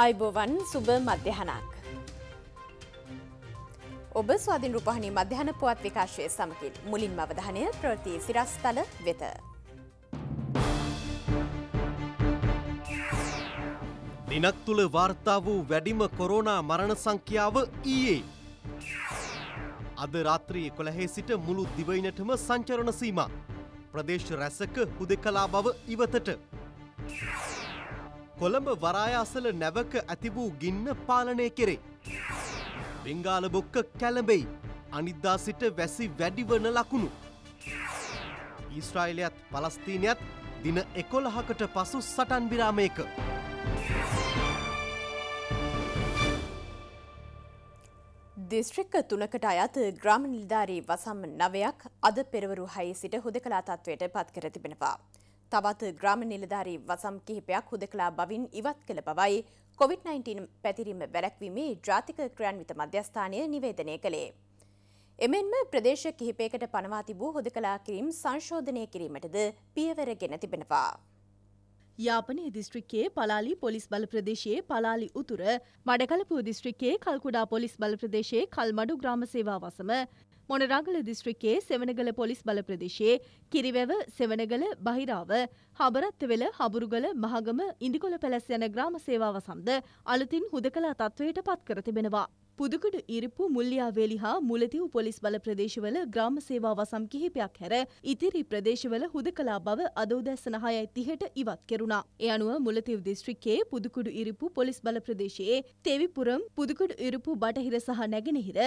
අයිබෝවන් සුබ මධ්‍යහනක්. ඔබ ස්වාධින් රූපහණී මධ්‍යහන පුවත් විකාශය සමකින් මුලින් මවධනය ප්‍රති සිරස්තල වෙත. දිනක් තුළ වාර්තා වූ වැඩිම කොරෝනා මරණ සංඛ්‍යාව ඊයේ. අද රාත්‍රී කොළහේ සිට මුළු දිවයිනටම සංචරණ සීම. ප්‍රදේශ රැසක හුදෙකලා බව ඉවතට. Yeah. කොළඹ වරාය අසල නැවක ඇති වූ ගින්න පාලනය කෙරේ. බෙංගාල බොක්ක කැළඹෙයි. අනිද්දා සිට වැසි වැඩිවන ලකුණු. ඊශ්‍රායිලයත් පලස්තීනයත් දින 11කට පසු සටන් විරාමයක. දිස්ත්‍රික්ක තුනකට අයත් ග්‍රාම නිලධාරී වසම් නවයක් අද පෙරවරු හයේ සිට හුදකලා තත්ත්වයට පත් කර තිබෙනවා. තවත් ග්‍රාම නිලධාරී වසම් කිහිපයක් හුදකලා බවින් ඉවත් කළ බවයි කොවිD-19 පැතිරීම වැළැක්වීමේ ජාතික ක්‍රියාන්විත මධ්‍යස්ථානය නිවේදනය කළේ. එමෙන්ම ප්‍රදේශ කිහිපයකට පනවා තිබූ හොදකලා කිරීම් සංශෝධනය කිරීමටද පියවර ගෙන තිබෙනවා. යාපනය දිස්ත්‍රික්කයේ පලාලි පොලිස් බල ප්‍රදේශයේ පලාලි උතුර මඩකලපු දිස්ත්‍රික්කයේ කල්කුඩා පොලිස් බල ප්‍රදේශයේ කල්මඩු ග්‍රාම සේවා වසම මොනරාගල දිස්ත්‍රිකයේ සෙවනගල පොලිස් බල ප්‍රදේශයේ කිරිවැව සෙවනගල බහිරාව හබරත්වෙල හබුරුගල මහගම ඉදිකොළ පැලැස් යන ග්‍රාම සේවාව සම්ද අලුතින් හුදකලා තත්ත්වයට පත් කර තිබෙනවා. පුදුකුඩු ඉරිප්පු මුල්ලියාවේලි හා මුලතිව් පොලිස් බල ප්‍රදේශවල ග්‍රාම සේවා වසම් කිහිපයක් හැර ඉතිරි ප්‍රදේශවල හුදකලා බව අද උදැසන හයයි තිහට ඉවත් කෙරුණා. ඒ අනුව මුලතිව් දිස්ත්‍රික්කයේ පුදුකුඩු ඉරිප්පු පොලිස් බල ප්‍රදේශයේ තෙවිපුරම් පුදුකුඩු ඉරිප්පු බටහිර සහ නැගෙනහිර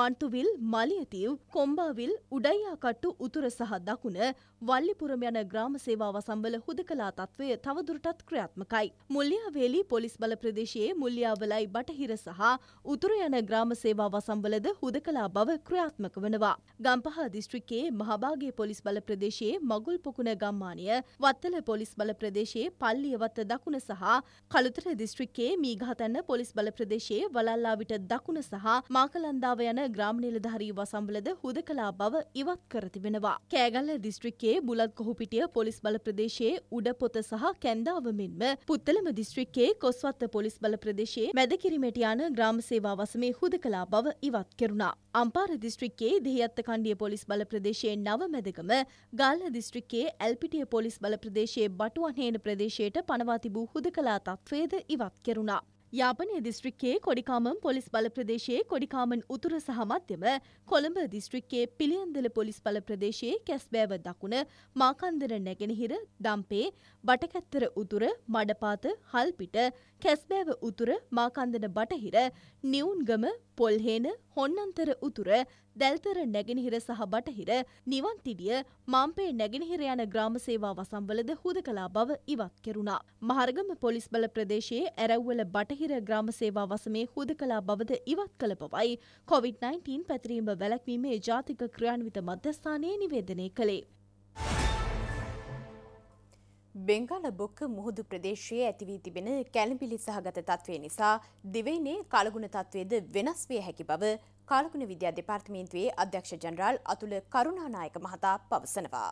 මන්තුවිල් මලියතිව් කොම්බාවිල් උඩයියාකට්ටු උතුර සහ දකුණ වල්ලිපුරම යන ග්‍රාම සේවා වසම්වල හුදකලා තත්ත්වය තවදුරටත් ක්‍රියාත්මකයි. මුල්ලියාවේලි පොලිස් බල ප්‍රදේශයේ මුල්ලියාවලයි බටහිර සහ උතුර යන ග්‍රාම සේවා වසම්වලද හුදකලා බව ක්‍රියාත්මක වනවා. ගම්පහ දිස්ත්‍රික්කයේ මහභාගේ පොලිස් බල ප්‍රදේශයේ මගුල් පොකුණ ගම්මානය, වත්තල පොලිස් බල ප්‍රදේශයේ පල්ලියවත්ත දකුණ සහ කළුතර දිස්ත්‍රික්කයේ මීඝාතන්න පොලිස් බල ප්‍රදේශයේ වලල්ලාවිට දකුණ සහ මාකලන්දාව යන ග්‍රාම නිලධාරී වසම්වලද හුදකලා බව ඉවත් කර තිබෙනවා. කෑගල්ල දිස්ත්‍රික්කයේ බුලත් කොහුපිටිය පොලිස් බල ප්‍රදේශයේ උඩ පොත සහ කැන්දාව මෙන්ම පුත්තලම දිස්ත්‍රික්කයේ කොස්වත්ත පොලිස් බල ප්‍රදේශයේ මැදකිරිමෙට යන ග්‍රාම සේවා වසමේ මේ හුදකලා බව ඉවත් කෙරුණා. අම්පාර දිස්ත්‍රික්කයේ දෙහිඅත්ත කණ්ඩිය පොලිස් බල ප්‍රදේශයේ නවමැදකම ගාල්ල දිස්ත්‍රික්කයේ ඇල්පිටිය පොලිස් බල ප්‍රදේශයේ බටුවනේන ප්‍රදේශයට පනවා තිබූ හුදකලා තත්ත්වයද ඉවත් කෙරුණා. යාපනය දිස්ත්‍රික්කයේ කොඩිකාමම් පොලිස් බල ප්‍රදේශයේ කොඩිකාමන් උතුර සහ මධ්‍යම කොළඹ දිස්ත්‍රික්කයේ පිළියන්දල පොලිස් බල ප්‍රදේශයේ කැස්බෑව දකුණ මාකන්දර නැගෙනහිර දම්පේ බටකැත්තර උතුර මඩපාත හල්පිට කැස්බෑව උතුර මාකන්දන බටහිර නිවුන්ගම පොල්හේන හොන්නන්තර උතුර දැල්තර නැගෙනහිර සහ බටහිර නිවන්තිඩිය මම්පේ නැගෙනහිර යන ග්‍රාම සේවා වසම්වලද හුද කලා බව ඉවත් කෙරුණා. මහරගම පොලිස් බල ප්‍රදේශයේ ඇරැව්වල බටහිර බටහිර ග්‍රාම සේවා වසමේ හුදකලා බවද ඉවත් කළ බවයි කොවිD-19 පැතිරීම වැළැක්වීමේ ජාතික ක්‍රියාන්විත මධ්‍යස්ථානයේ නිවේදනය කළේ. බෙංගල බොක්ක මුහුදු ප්‍රදේශයේ ඇතිවී තිබෙන කැළඹිලි සහගත තත්ත්වය නිසා දිවයිනේ කලගුණ තත්ත්වයද වෙනස් විය හැකි බව කලගුණ විද්‍යා දෙපාර්තමේන්තුවේ අධ්‍යක්ෂ ජනරාල් අතුල කරුණානායක මහතා පවසනවා.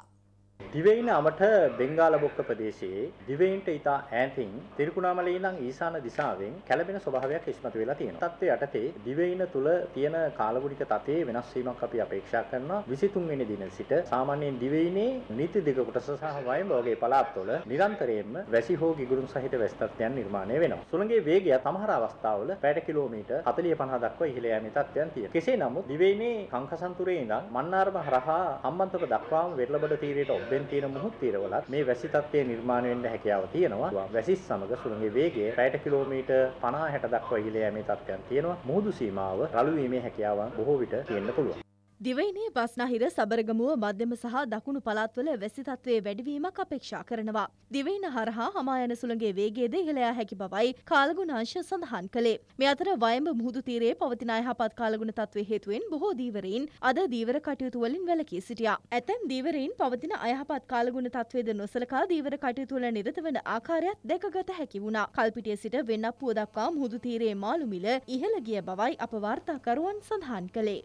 දිවයින අමට බෙංගාල බොක්ක ප්‍රදේශයේ දිවයින්ට ඉතා ඈතින් තිරිකුණාමලේ ඉඳන් ඊශාන දිශාවෙන් කැළඹෙන ස්වභාවයක් ඉස්මතු වෙලා තියෙනවා. තත්ත්වයේ යටතේ දිවයින තුල තියෙන කාලගුණික තතේ වෙනස් වීමක් අපි අපේක්ෂා කරනවා. 23 වෙනි දින සිට සාමාන්‍යයෙන් දිවයිනේ නීති දෙක කොටස සහ වයඹෝගේ පළාත්වල නිරන්තරයෙන්ම වැසි හෝ ගිගුරුම් සහිත වැසි තත්ත්වයන් නිර්මාණය වෙනවා. සුළඟේ වේගය සමහර අවස්ථාවල පැයට කිලෝමීටර් 40 50 දක්වා ඉහළ යෑමේ තත්ත්වයන් තියෙනවා. කෙසේ නමුත් දිවයිනේ කංකසන්තුරේ ඉඳන් මන්නාරම හරහා හම්බන්තොට දක්වාම වෙරළබඩ තීරයට වෙන් තියෙන මුහුත් තීරවලත් මේ වැසි තත්ත්වයේ නිර්මාණය වෙන්න හැකියාව තියෙනවා. වැසි සමග සුළඟේ වේගය පැයට කිලෝමීටර් 50 60 දක්වා ඉහළ යෑමේ තත්ත්වයන් තියෙනවා. මුහුදු සීමාව රළු වීමේ හැකියාවන් බොහෝ විට තියෙන්න පුළුවන්. දිවයිනේ බස්නහිර සබරගමුව මධ්‍යම සහ දකුණු පළාත්වල වැසි තත්ත්වයේ වැඩිවීමක් අපේක්ෂා කරනවා. දිවයින හරහා හමා යන සුළඟේ වේගයේද ඉහළයා හැකි බවයි කාලගුණාංශ සඳහන් කළේ. මේ අතර වයඹ මුහුදු තීරයේ පවතින යහපත් කාලගුණ තත්ත්වයේ හේතුවෙන් බොහෝ දීවරයින් අද දීවර කටයුතු වලින් වැළකී සිටියා. ඇතැම් දීවරයින් පවතින අයහපත් කාලගුණ තත්ත්වයේද නොසලකා දීවර කටයුතු වල නිරත වන ආකාරයත් දැකගත හැකි වුණා. කල්පිටිය සිට වෙන්නප්පුව දක්වා මුහුදු තීරයේ මාළු මිල ඉහළ ගිය බවයි අප වාර්තාකරුවන් සඳහන් කළේ.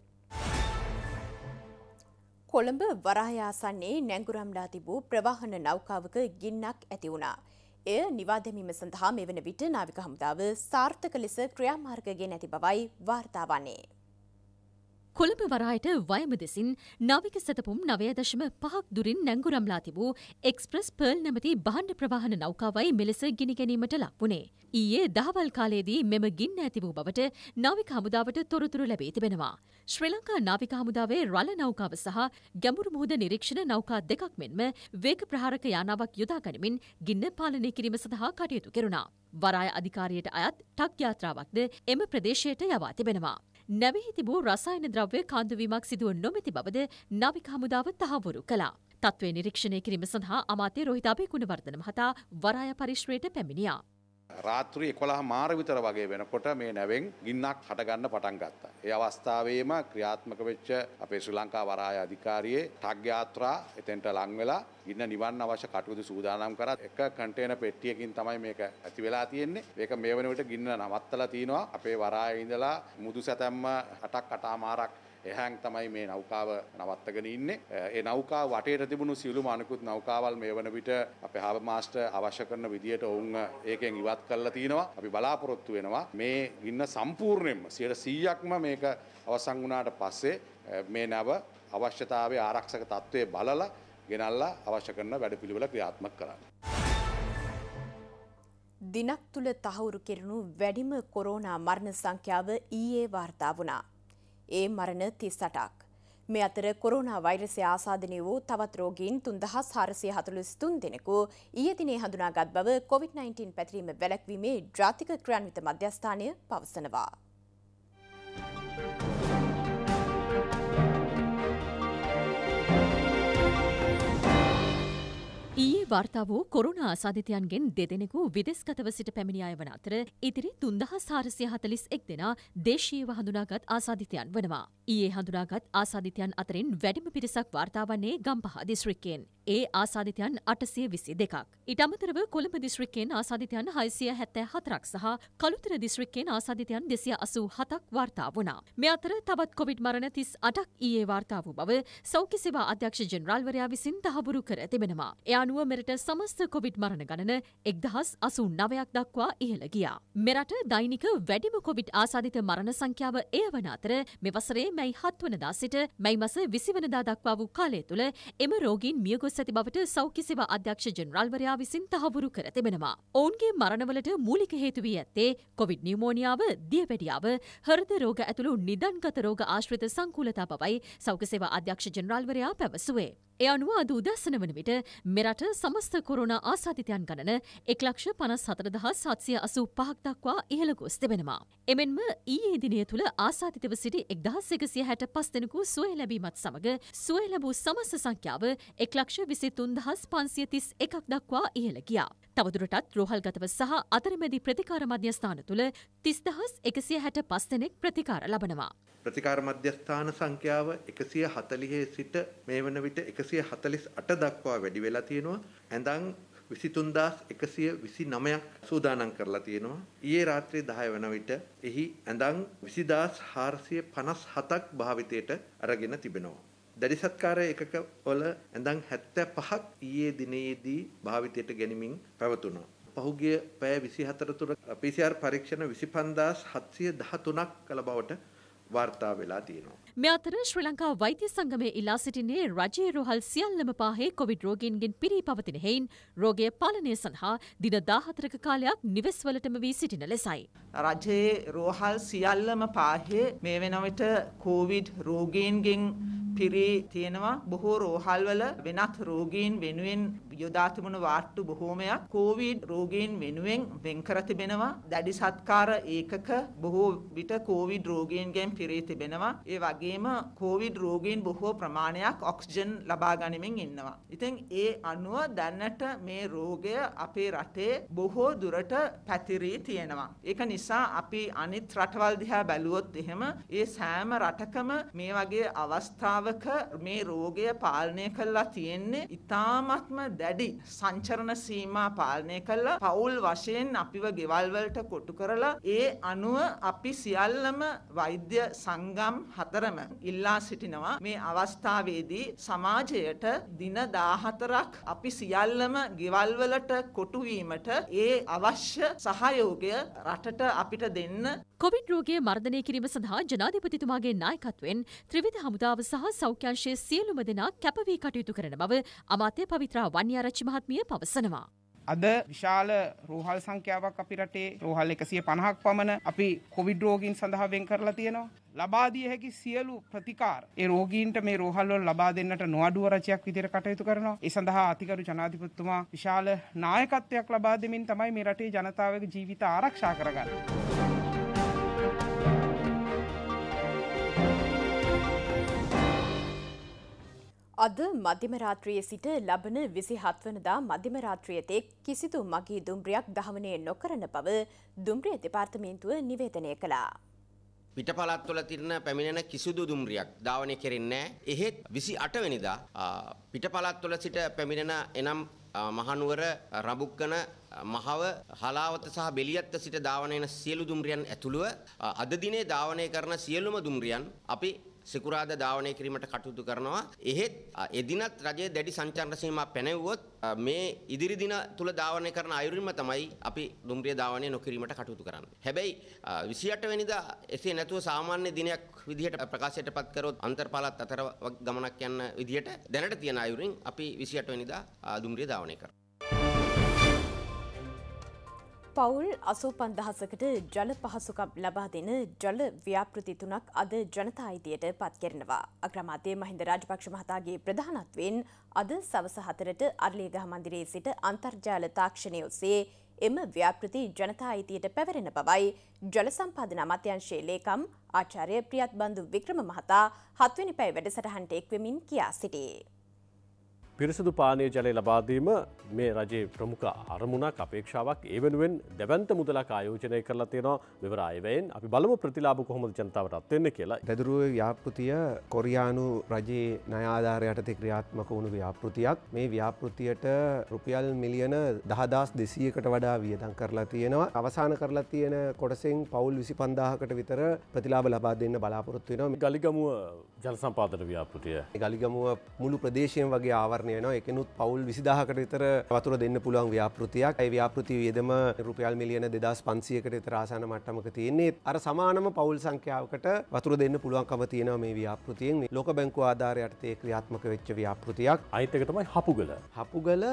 කොළඹ වරායාසන්නේ නැංගුරම්ලා තිබූ ප්‍රවාහන නෞකාවක ගින්නක් ඇති වුණා. එය නිවාදැමීම සඳහා මෙවන විට නාවික හමුදාව සාර්ථක ලෙස ක්‍රියාමාර්ගගේ නැති බවයි වාර්තා වන්නේ. කොළඹ වරායට වයම දෙසින් නවික සතපුම් නවයදශම පහක් දුරින් නැංගුරම්ලා තිබූ එක්ස්ප්‍රස් පර්ල් නැමති බහන්්ඩ ප්‍රවාහන නෞකාවයි මෙලෙස ගිනිගැනීමට ලක්වුණේ. ඊයේ දහවල් කාලයේදී මෙම ගින්න ඇති වූ බවට නාවික හමුදාවට තොරතුරු ලැබේ තිබෙනවා. ශ්‍රී ලංකා නාවික හමුදාවේ රළ නෞකාව සහ ගැඹුරු මුහුද නිරීක්ෂණ නෞකා දෙකක් මෙන්ම වේග ප්‍රහාරක යානාවක් යොදා ගනිමින් ගින්න පාලනය කිරීම සඳහා කටයුතු කෙරුණා. වරාය අධිකාරියට අයත් ටක් යාත්‍රාවක්ද එම ප්‍රදේශයට යවා තිබෙනවා. නැවෙහි තිබූ රසායන ද්‍රව්‍ය කාන්දුවීමක් සිදුව නොමැති බවද නාවික හමුදාව තහවුරු කළා. තත්ත්වය නිරීක්ෂණය කිරීම සඳහා අමාත්‍ය රෝහිතාභය ගුණවර්ධන මහතා වරාය පරිශ්‍රයට පැමිණියා. රාත්‍රී එකොළහ මාර විතර වගේ වෙනකොට මේ නැවෙන් ගින්නක් හටගන්න පටන් ගත්තා. ඒ අවස්ථාවේම ක්‍රියාත්මක වෙච්ච අපේ ශ්‍රී ලංකා වරාය අධිකාරියේ ටග් යාත්‍රා එතෙන්ට ලං වෙලා ගින්න නිවන්න අවශ්‍ය කටයුතු සූදානම් කරා. එක කන්ටේනර් පෙට්ටියකින් තමයි මේක ඇති වෙලා තියෙන්නේ. මේක මේ වෙනකොට ගින්න නවත්තලා තිනවා. අපේ වරායේ ඉඳලා මුදු සැතැම්ම 8ක් 8 මාරක් එහැන් තමයි මේ නෞකාව නවත්තගෙන ඉන්නේ. ඒ නෞකාව වටේට තිබුණු සියලුම අනිකුත් නෞකාවල් මේ වන විට අපේ හාබර් මාස්ටර් අවශ්‍ය කරන විදියට ඔවුන් ඒකෙන් ඉවත් කරලා තිනවා. අපි බලාපොරොත්තු වෙනවා මේ ගින්න සම්පූර්ණයෙන්ම 100%ක්ම මේක අවසන් වුණාට පස්සේ මේ නැව අවශ්‍යතාවයේ ආරක්ෂක තත්ත්වයේ බලලා ගෙනල්ලා අවශ්‍ය කරන වැඩපිළිවෙල ක්‍රියාත්මක කරන්න. දිනක් තුළ තහවුරු කෙරුණු වැඩිම කොරෝනා මරණ සංඛ්‍යාව ඊයේ වාර්තා වුණා. ඒ මරණ තිස් අටක්. මේ අතර කොරුණා වෛරසය ආසාධනය වූ තවත් රෝගීන් තුන්දහස් හාරසිය හතුළිස්තුන් දෙනෙකු ඊයතිනේ හඳුනාගත් බව COොVID-19 පැතිරීම වැලැක්වීමේ ජාතික ක්‍රාන්විත මධ්‍යස්ථානය පවසනවා. ඊයේ වාර්තා වූ කොරුණා සාධිතයන්ගෙන් දෙදෙනෙකු විදෙස්ගතව සිට පැමිණි අය වන අතර ඉතිරි තුන්දහ සාරසිය හතලිස් එක් දෙනා දේශීයව හඳුනාගත් ආසාධිතයන් වනවා. ඊයේ හඳුනාගත් ආසාධිතයන් අතරින් වැඩිම පිරිසක් වාර්තා වන්නේ ගම්පහ දිස්ත්‍රික්කයෙන්. ඒ ආසාධිතයන් අටසිය විසි දෙකක්. ඉට අමතරව කොළඹ දිස්ත්‍රික්කයෙන් ආසාධිතයන් හයිසිය හැත්තෑ හතරක් සහ කළුතර දිස්ත්‍රික්කයෙන් ආසාධිතයන් දෙසිය අසූ හතක් වාර්තා වුණා. මෙ අතර තවත් කොවිඩ් මරණ තිස් අටක් ඊයේ වාර්තා වූ බව සෞඛ්‍ය සේවා අධ්‍යක්ෂ ජනරාල්වරයා විසින් තහවුරු කර තිබෙනවා. එය අනුව මෙර අතරට සමස්ත කොවිඩ් මරණ ගණන එක්දහස් අසු නවයක් දක්වා ඉහළ ගියා. මෙරට දෛනික වැඩිම කොවිඩ් ආසාධිත මරණ සංඛ්‍යාව එය වන අතර මෙවසරේ මැයි හත්වනදා සිට මැයි මස විසිවනදා දක්වා වූ කාලය තුළ එම රෝගීන් මියගොස් ඇති බවට සෞඛ්‍ය සේවා අධ්‍යක්ෂ ජනරල්වරයා විසින් තහවුරු කර තිබෙනවා. ඔවුන්ගේ මරණවලට මූලික හේතු වී ඇත්තේ කොවිඩ් නියමෝනියාව, දියවැඩියාව, හෘද රෝග ඇතුළු නිදන්ගත රෝග ආශ්‍රිත සංකූලතා බවයි සෞඛ්‍ය සේවා අධ්‍යක්ෂ ජනරල්වරයා පැවසුවේ. එය අනුව අද උදැසන වන විට මෙරට සමස්ත කොරුණ ආසාධිතයන් ගණන එක්ලක්ෂ පනස් සතරදහ සත්සය අසූ පහක් දක්වා ඉහළ ගොස් තිබෙනවා. එමෙන්ම ඊයේ දිනය තුළ ආසාධිතව සිටි එක්දහස් එකසිය හැට පස් දෙනෙකු සුවය ලැබීමත් සමඟ සුවය ලැබූ සමස්ස සංඛ්‍යාව එක්ලක්ෂ විසි තුන්දහස් පන්සිය තිස් එකක් දක්වා ඉහළ ගියා. තවදුරටත් රෝහල්ගතව සහ අතරමැදි ප්‍රතිකාර මධ්‍යස්ථාන තුළ තිස්දහස් එකසිය හැට පස් දෙනෙක් ප්‍රතිකාර ලබනවා. ප්‍රතිකාර මධ්‍යස්ථාන සංඛ්‍යාව එකසිය හතලිහේ සිට මේ වන විට එකසි එකසිය හතලිස් අට දක්වා වැඩි වෙලා තියෙනවා ඇඳං විසිතුන්දස් එකසිය විසි නමයක් සූදානන් කරලා තියෙනවා. ඒ රාත්‍රී දහය වන විට එහි ඇඳං විසිදස් හාරසිය පනස් හතක් භාවිතයට අරගෙන තිබෙනවා. දැඩි සත්කාර එකක වල ඇඳන් 75ක් ඊයේ දිනේදී භාවිතයට ගැනීමෙන් පැවතුණා. පහුගිය පැය 24 තුර PCR පරීක්ෂණ 25713ක් කළ බවට වාර්තා වෙලා තියෙනවා. මෙ අතර ශ්‍රී ලංකා වෛද්‍ය සංගමය ඉලා සිටින්නේ රජයේ රෝහල් සියල්ලම පාහේ කොවිඩ් රෝගීන්ගෙන් පිරී පවතින හෙයින් රෝගය පාලනය සඳහා දින 14ක කාලයක් නිවෙස්වලටම වී සිටින ලෙසයි. රජයේ රෝහල් සියල්ලම පාහේ මේ වෙනවිට කොවිඩ් රෝගීන්ගෙන් පිරී තියෙනවා බොහෝ රෝහල්වල වෙනත් රෝගීන් වෙනුවෙන් යොදාතිබුණු වාට්ටු බොහෝමයක් කෝවිඩ් රෝගීන් වෙනුවෙන් වෙන්කර තිබෙනවා. දැඩි සත්කාර ඒකක බොහෝ විට කෝවිඩ් රෝගීන්ගෙන් පිරී තිබෙනවා. ඒ වගේම කෝවිඩ් රෝගීන් බොහෝ ප්‍රමාණයක් ඔක්සිජන් ලබා ගනිමින් ඉන්නවා. ඉතින් ඒ අනුව දැන්නට මේ රෝගය අපේ රටේ බොහෝ දුරට පැතිරී තියෙනවා. ඒක නිසා අපි අනිත් රටවල් දිහා බැලුවොත් එහෙම ඒ සෑම රටකම මේ වගේ අවස්ථාවක මේ රෝගය පාලනය කරලා තියෙන්නේ ඉතාමත්ම දැඩි වැඩි සංචරණ සීමා පාලනය කළා පවුල් වශයෙන් අපිව ගෙවල් වලට කොටු කරලා ඒ අනුව අපි සියල්ලම වෛද්‍ය සංගම් හතරම ඉල්ලා සිටිනවා මේ අවස්ථාවේදී සමාජයට දින 14ක් අපි සියල්ලම ගෙවල් වලට කොටු වීමට ඒ අවශ්‍ය සහයෝගය රටට අපිට දෙන්න කොවිඩ් රෝගය මර්ධනය කිරීම සඳහා ජනාධිපතිතුමාගේ නායකත්වෙන් ත්‍රිවිධ හමුදාව සහ සෞඛ්‍යංශයේ සියලුම දෙනා කැපවී කටයුතු කරන බව අමාත්‍ය පවිත්‍රා වන්‍ය ආරච්චි මහත්මිය පවසනවා. අද විශාල රෝහල් සංඛ්‍යාවක් අපි රටේ රෝහල් 150ක් පමණ අපි කොවිඩ් රෝගීන් සඳහා වෙන් කරලා තියෙනවා. ලබා දිය හැකි සියලු ප්‍රතිකාර ඒ රෝගීන්ට මේ රෝහල් වල ලබා දෙන්නට නොඅඩුව රචයක් විදිහට කටයුතු කරනවා. ඒ සඳහා අතිගරු ජනාධිපතිතුමා විශාල නායකත්වයක් ලබා දෙමින් තමයි මේ රටේ ජනතාවගේ ජීවිත ආරක්ෂා කරගන්නේ. අද මධ්‍යමරාත්‍රිය සිට ලබන විසි හත්වනදා මධ්‍යමරාත්‍රියතෙක් කිසිදු මගේ දුම්බ්‍රියක් දහමනය නොකරන බව දුම්බ්‍රිය දෙපාර්තමේන්තුව නිවේදනය කළා. පිට පලත් තුළ තිරන පැමිණෙන කිසිදු දුම්රියක් ධාවනය කෙරෙන්නේ එහෙත් විසි අටවැනිදා පිට පලත් තුළ සිට පැමිණෙන එනම් මහනුවර රබුක්කන මහව හලාවත සහ බෙලියත්ත සිට ධාවනයන සියලු දුම්රියන් ඇතුළුව අද දිනේ ධාවනය කරන සියලුම දුම්රියන් අපි සිකුරාදා ධාවනය කිරීමට කටයුතු කරනවා. එහෙත් එදිනත් රජයේ දැඩි සංචාරන සීමා පැනවුවොත් මේ ඉදිරි දින තුල ධාවනය කරන අයුරින්ම තමයි අපි දුම්රිය ධාවනය නොකිරීමට කටයුතු කරන්නේ. හැබැයි 28 වෙනිදා එසේ නැතුව සාමාන්‍ය දිනයක් විදිහට ප්‍රකාශයටපත් කරොත් අන්තර්පාලත් අතර ගමනක් යන විදිහට දැනට තියෙන අයුරින් අපි 28 වෙනිදා දුම්රිය ධාවනය කරනවා. පවුල් අසූ පන්දහසකට ජල පහසුකම් ලබා දෙන ජල ව්‍යාපෘති තුනක් අද ජනතා අයිතියට පත්කරනවා. අග්‍රමාතය මහින්ද රාජපක්ෂ මහතාගේ ප්‍රධානත්වෙන් අද සවස හතරට අර්ලේගහ මන්දිරයේ සිට අන්තර්ජාල තාක්ෂණය ඔස්සේ එම ව්‍යාපෘති ජනතා අයිතියට පැවරෙන බවයි ජල සම්පාධන අමත්‍යංශයේ ලේකම් ආචාරය ප්‍රියත් බන්ධු වික්‍රම මහතා හත්වනි පැයි වැඩසටහන්ට එක්වමින් කියා සිටේ. පිරිසිදු පානය ජලය ලබාදීම මේ රජයේ ප්‍රමුඛ අරමුණක් අපේක්ෂාවක් ඒ වෙනුවෙන් දැවන්ත මුදලක් ආයෝජනය කරලා තියෙනවා විවරායවයෙන් අපි බලමු ප්‍රතිලාබ කොහොමද ජනතාවට වෙන්න කියලා. දැදුරුව ව්‍යාපෘතිය කොරියානු රජයේ නයාධාරයට තෙ ක්‍රියාත්මක වුණු ව්‍යාපෘතියක් මේ ව්‍යාපෘතියට රුපියල් මිලියන දහදස් දෙසියකට වඩා වියදන් කරලා තියෙනවා අවසාන කරලා තියෙන කොටසෙන් පවුල් විසි පන්දාහකට විතර ප්‍රතිලාබ ලබා දෙන්න බලාපොරොත්තු වෙනවා ගලිගමුව ජලසම්පාදන ව්‍යාපෘතිය ගලිගමුව මුළු ප්‍රදේශයෙන් වගේ ආවරණ නිර්මාණය වෙන එකනුත් පවුල් විසිදාහකට විතර වතුර දෙන්න පුළුවන් ව්‍යාපෘතියක් ඇයි ව්‍යාපෘති වියදම රුපියල් මිලියන දෙදස් පන්සියකට විතර ආසන මට්ටමක තියන්නේ අර සමානම පවුල් සංඛ්‍යාවකට වතුර දෙන්න පුළුවන්කම තියෙනවා මේ ව්‍යාපෘතියෙන් ලෝක බැංකු ආධාරයට ඒ ක්‍රියාත්මක වෙච්ච ව්‍යාපෘතියක් අයිතක තමයි හපුගල හපුගල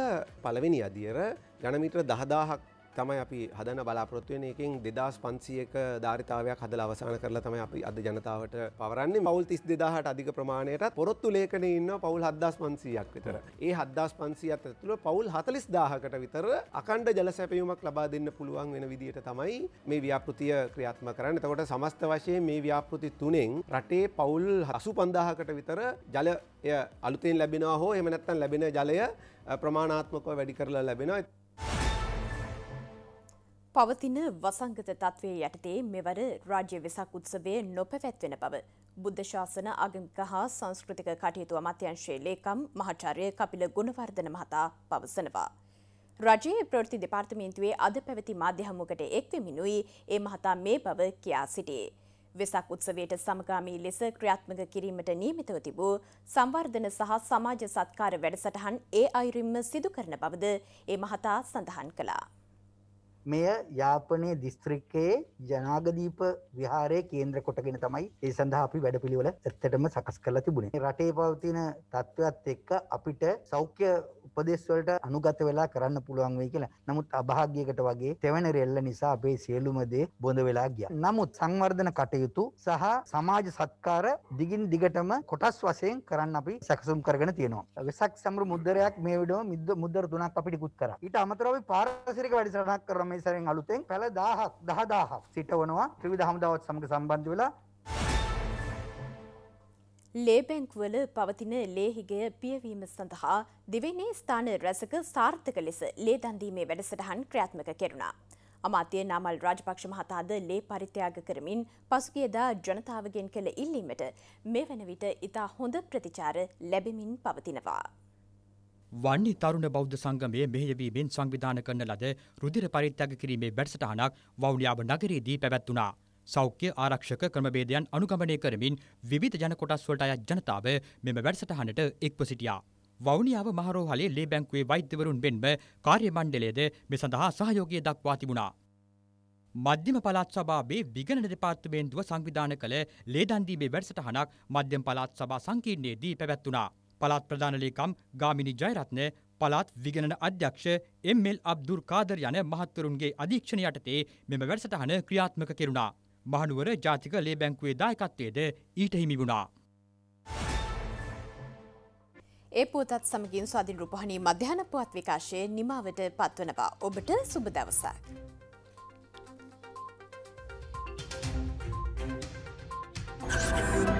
පළවෙනි අදියර ගණමිට්‍ර දහදාහක් තමයි අපි හදන බලාපොරොත්තුවෙන් එකින් දෙදස් පන්සියක ධාරිතාවයක් හදල අවසාන කරලා තමයි අපි අද ජනතාවට පවරන්නේ මවල් තිස් දෙදාහට අධික ප්‍රමාණයටත් පොරොත්තු ලේකන ඉන්න පවුල් හද්දස් පන්සීයක් විතර ඒ හද්දස් පන්සියත් ඇතුළ පවුල් හතලිස් දාහකට විතර අකණ්ඩ ජල සැපයුමක් ලබා දෙන්න පුළුවන් වෙන විදිහට තමයි මේ ව්‍යාපෘතිය ක්‍රියාත්ම කරන්න එතකොට සමස්ත වශයෙන් මේ ව්‍යාපෘති තුනෙන් රටේ පවුල් හසු පන්දාහකට විතර ජල එය අලුතෙන් ලැබෙනවා හෝ එමනැත්තන් ලැබෙන ජලය ප්‍රමාණාත්මකව වැඩි කරලා ලැබෙනවා පවතින වසංගත තත්ත්වය යටතේ මෙවර රාජ්‍ය වෙසක් උත්සවය නොපැවැත්වෙන බව. බුද්ධ ශාසන අගමික හා සංස්කෘතික කටයුතු අමාත්‍යංශයේ ලේකම් මහාචාර්ය කපිල ගුණවර්ධන මහතා පවසනවා. රජයේ ප්‍රවෘත්ති දෙපාර්තමේන්තුවේ අද පැවති මාධ්‍ය හමුවකට එක්වෙමිනුයි ඒ මහතා මේ බව කියා සිටියේ. වෙසක් උත්සවයට සමගාමී ලෙස ක්‍රියාත්මක කිරීමට නියමිතව තිබූ සංවර්ධන සහ සමාජ සත්කාර වැඩසටහන් ඒ අයුරින්ම සිදු කරන බවද ඒ මහතා සඳහන් කළා. මෙය යාපනයේ දිස්ත්‍රික්කයේ ජනාගදීප විහාරයේ කේන්ද්‍ර කොටගෙන තමයි ඒ සඳහා අපි වැඩපිළිවෙල ඇත්තටම සකස් කරලා තිබුණේ. රටේ පවතින තත්ත්වයක් එක්ක අපිට සෞඛ්‍ය උපදේශ වලට අනුගත වෙලා කරන්න පුළුවන් වෙයි කියලා. නමුත් අභාග්‍යයකට වගේ තෙවන රෙල්ල නිසා අපේ සියලුම දේ බොඳ වෙලා ගියා. නමුත් සංවර්ධන කටයුතු සහ සමාජ සත්කාර දිගින් දිගටම කොටස් වශයෙන් කරන්න අපි සැකසුම් කරගෙන තියෙනවා. වෙසක් සමරු මුද්දරයක් මේ විඩම මුද්දර තුනක් අපිට ඉකුත් කරා. ඊට අමතරව අපි පාරිසරික වැඩසටහනක් කරනවා මේ සැරෙන් අලුතෙන් පැල 1000ක් 10000ක් සිටවනවා ත්‍රිවිධ හමුදාවත් සමග සම්බන්ධ වෙලා ලේබැංකුවල පවතින ලේහිගය පියවීම සඳහා දිවෙනේ ස්ථාන රැසක සාර්ථක ලෙස ලේදන්දීමේ වැඩසටහන් ක්‍රියාත්මක කෙරුණා. අමාත්‍ය නාමල් රාජපක්ෂ මහතාද ලේ පරිත්‍යාග කරමින් පසුගියදා ජනතාවගෙන් කළ ඉල්ලීමට මේ වන විට ඉතා හොඳ ප්‍රතිචාර ලැබෙමින් පවතිනවා. වන්නේ තරුණ බෞද්ධ සංගමය මෙහෙයවීමෙන් සංවිධාන කරන ලද රුදිර පරිත්‍යාග කිරීමේ වැඩසටහනක් වවුනියාව නගරයේදී පැවැත්වුණා. සෞඛ්‍ය ආරක්ෂක ක්‍රමබේදයන් අනුගමනය කරමින් විවිධ ජනකොටස් වලට අයත් ජනතාව මෙම වැඩසටහනට එක්ව සිටියා. වවුනියාව මහරෝහලේ ලේ බැංකුවේ වෛද්‍යවරුන් මෙන්ම කාර්ය මණ්ඩලයද මේ සඳහා සහයෝගය දක්වා තිබුණා. මධ්‍යම පළාත් සභාවේ විගණන දෙපාර්තමේන්තුව සංවිධානය කළ ලේදන් දීමේ වැඩසටහනක් මධ්‍යම පළාත් සභා සංකීර්ණයේදී පැවැත්වුණා. පළාත් ප්‍රධාන ලේකම් ගාමිණී ජයරත්න පළාත් විගණන අධ්‍යක්ෂ එම්එල් අබ්දුර් කාදර් යන මහත්වරුන්ගේ අධීක්ෂණ යටතේ මෙම වැඩසටහන ක්‍රියාත්මක කෙරුණා. මහනුවර ජාතික ලේ බැංකුවේ දායකත්වයේද ඊට හිමි වුණා. ඒ පුවතත් සමගින් ස්වාධීන් රූපහණී මධ්‍යහන පුවත් විකාශයේ නිමාවට පත්වනවා. ඔබට සුබ දවසක්. Thank you.